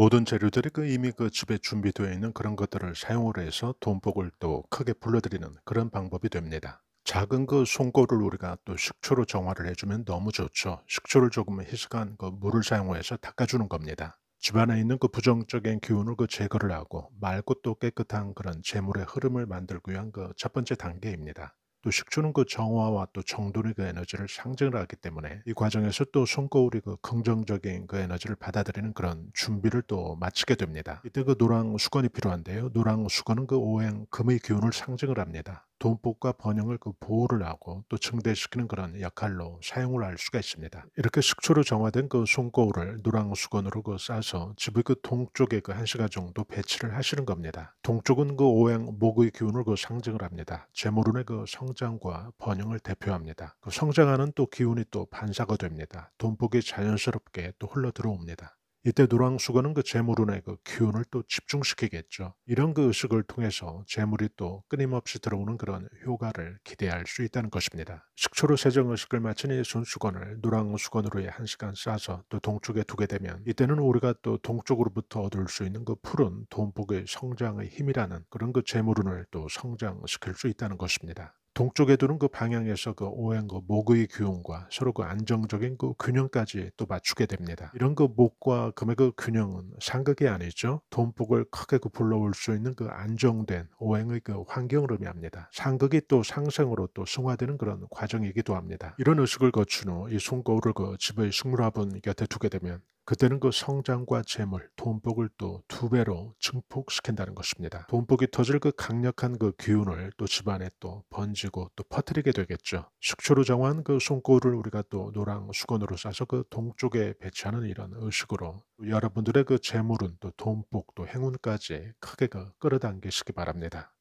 모든 재료들이 그 이미 그 집에 준비되어 있는 그런 것들을 사용을 해서 돈복을 또 크게 불러들이는 그런 방법이 됩니다. 작은 그 송골을 우리가 또 식초로 정화를 해주면 너무 좋죠. 식초를 조금 희석한 그 물을 사용해서 닦아주는 겁니다. 집안에 있는 그 부정적인 기운을 그 제거를 하고 맑고 또 깨끗한 그런 재물의 흐름을 만들기 위한 그 첫 번째 단계입니다. 또 식초는 그 정화와 또 정돈의 그 에너지를 상징을 하기 때문에 이 과정에서 또 손거울이 그 긍정적인 그 에너지를 받아들이는 그런 준비를 또 마치게 됩니다. 이때 그 노랑 수건이 필요한데요. 노랑 수건은 그 오행 금의 기운을 상징을 합니다. 돈복과 번영을 그 보호를 하고 또 증대시키는 그런 역할로 사용을 할 수가 있습니다. 이렇게 식초로 정화된 그 손거울을 노랑 수건으로 그 싸서 집의 그 동쪽에 그 한시가 정도 배치를 하시는 겁니다. 동쪽은 그 오행 목의 기운을 그 상징을 합니다. 재물운의 그 성장과 번영을 대표합니다. 그 성장하는 또 기운이 또 반사가 됩니다. 돈복이 자연스럽게 또 흘러 들어옵니다. 이때 노랑수건은 그 재물운의 그 기운을 또 집중시키겠죠. 이런 그 의식을 통해서 재물이 또 끊임없이 들어오는 그런 효과를 기대할 수 있다는 것입니다. 식초로 세정 의식을 마친 이순수건을 노랑수건으로 한 시간 싸서 또 동쪽에 두게 되면 이때는 우리가 또 동쪽으로부터 얻을 수 있는 그 푸른 돈복의 성장의 힘이라는 그런 그 재물운을 또 성장시킬 수 있다는 것입니다. 동쪽에 두는 그 방향에서 그 오행과 목의 기운과 서로 그 안정적인 그 균형까지 또 맞추게 됩니다. 이런 그 목과 금의 그 균형은 상극이 아니죠. 돈복을 크게 그 불러올 수 있는 그 안정된 오행의 그 환경을 의미합니다. 상극이 또 상생으로 또 승화되는 그런 과정이기도 합니다. 이런 의식을 거친 후 이 송거울을 그 집의 식물화분 곁에 두게 되면 그때는 그 성장과 재물, 돈복을 또 두 배로 증폭시킨다는 것입니다. 돈복이 터질 그 강력한 그 기운을 또 집안에 또 번지고 또 퍼뜨리게 되겠죠. 식초로 정한 그 손골을 우리가 또 노랑 수건으로 싸서 그 동쪽에 배치하는 이런 의식으로 여러분들의 그 재물은 또 돈복 또 행운까지 크게 그 끌어당기시기 바랍니다.